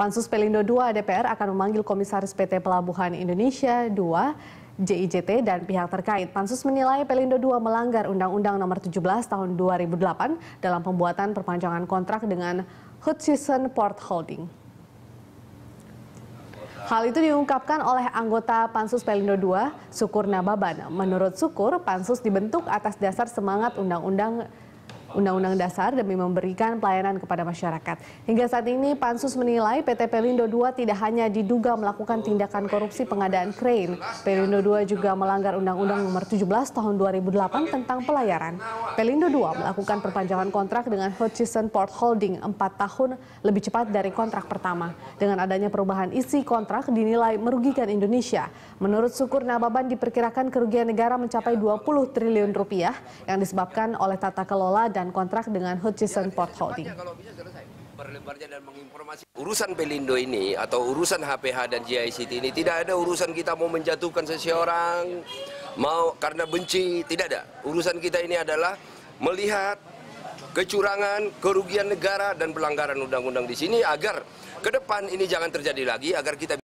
Pansus Pelindo II DPR akan memanggil Komisaris PT Pelabuhan Indonesia II JIJT dan pihak terkait. Pansus menilai Pelindo II melanggar Undang-Undang Nomor 17 Tahun 2008 dalam pembuatan perpanjangan kontrak dengan Hutchison Port Holding. Hal itu diungkapkan oleh anggota Pansus Pelindo II, Sukur Nababan. Menurut Sukur, Pansus dibentuk atas dasar semangat Undang-Undang Undang-Undang Dasar demi memberikan pelayanan kepada masyarakat. Hingga saat ini Pansus menilai PT Pelindo II tidak hanya diduga melakukan tindakan korupsi pengadaan krain, Pelindo II juga melanggar Undang-Undang Nomor 17 Tahun 2008 tentang pelayaran. Pelindo II melakukan perpanjangan kontrak dengan Hutchison Port Holding 4 tahun lebih cepat dari kontrak pertama. Dengan adanya perubahan isi kontrak dinilai merugikan Indonesia. Menurut Sukur Nababan diperkirakan kerugian negara mencapai 20 triliun rupiah yang disebabkan oleh tata kelola dan dan kontrak dengan Hutchison ya, Port Holding. dan menginformasi urusan Pelindo ini atau urusan HPH dan GICT ini tidak ada urusan kita mau menjatuhkan seseorang mau karena benci tidak ada urusan kita ini adalah melihat kecurangan, kerugian negara dan pelanggaran undang-undang di sini agar ke depan ini jangan terjadi lagi agar kita